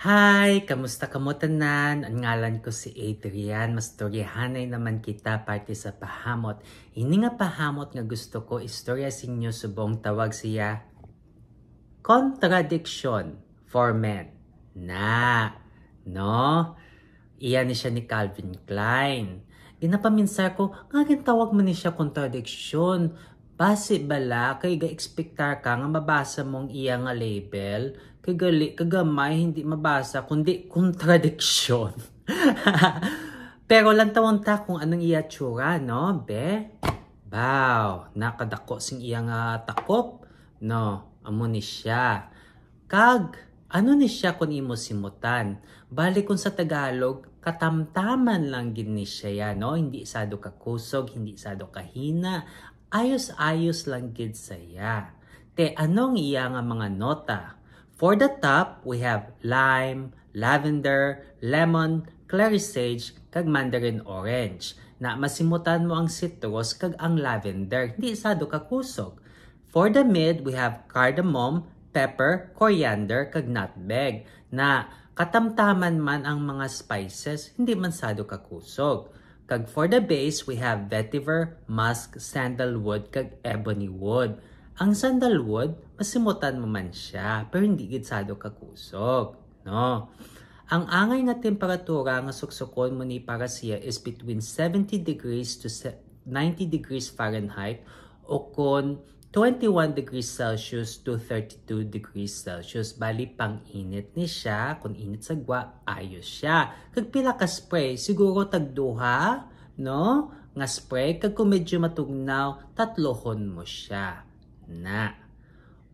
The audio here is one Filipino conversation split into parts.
Hi! Kamusta kamutanan? Ang ngalan ko si Adrian. Mastoryahanay naman kita parte sa pahamot. Ini nga pahamot nga gusto ko istorya sa inyo subong tawag siya Contradiction for Men. Na! No? Iyan ni siya ni Calvin Klein. Inapaminsa ko, nga tawag mo ni siya contradiction. Base bala kay ga-expectar ka nga mabasa mong iya nga label kagali, kagamay, hindi mabasa, kundi kontradiksyon. Pero lantawang ta kung anong iyatsura, no, be? Bow, nakadako sing iyang uh, takop, no, amo ni siya. Kag, ano ni siya kung imo simutan? Bali kung sa Tagalog, katamtaman lang gin ni siya, ya, no? Hindi sado ka kusog, hindi sado ka hina, ayos-ayos lang gid saya. Te, anong iya nga mga nota? For the top, we have lime, lavender, lemon, clary sage, kag mandarin orange. Na masimutan mo ang citrus kag ang lavender, hindi isado kakusog. For the mid, we have cardamom, pepper, coriander, kag nutmeg. Na katamtaman man ang mga spices, hindi man sado kakusog. Kag for the base, we have vetiver, musk, sandalwood, kag ebony wood ang sandalwood, masimutan mo man siya, pero hindi gitsado kakusog. No? Ang angay na temperatura nga suksukon mo ni para siya is between 70 degrees to 90 degrees Fahrenheit o kon 21 degrees Celsius to 32 degrees Celsius. Bali, pang init ni siya. Kung init sa gwa, ayos siya. Kag pila ka spray, siguro tagduha, no? Nga spray, kag kung medyo matugnaw, tatlohon mo siya na.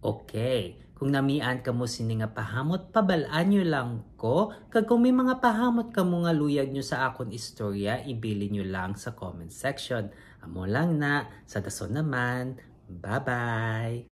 Okay, kung namian ka mo sini nga pahamot, pabalaan nyo lang ko. Kag kung may mga pahamot ka mo nga luyag nyo sa akon istorya, ibili nyo lang sa comment section. Amo lang na. Sa gaso naman, bye-bye!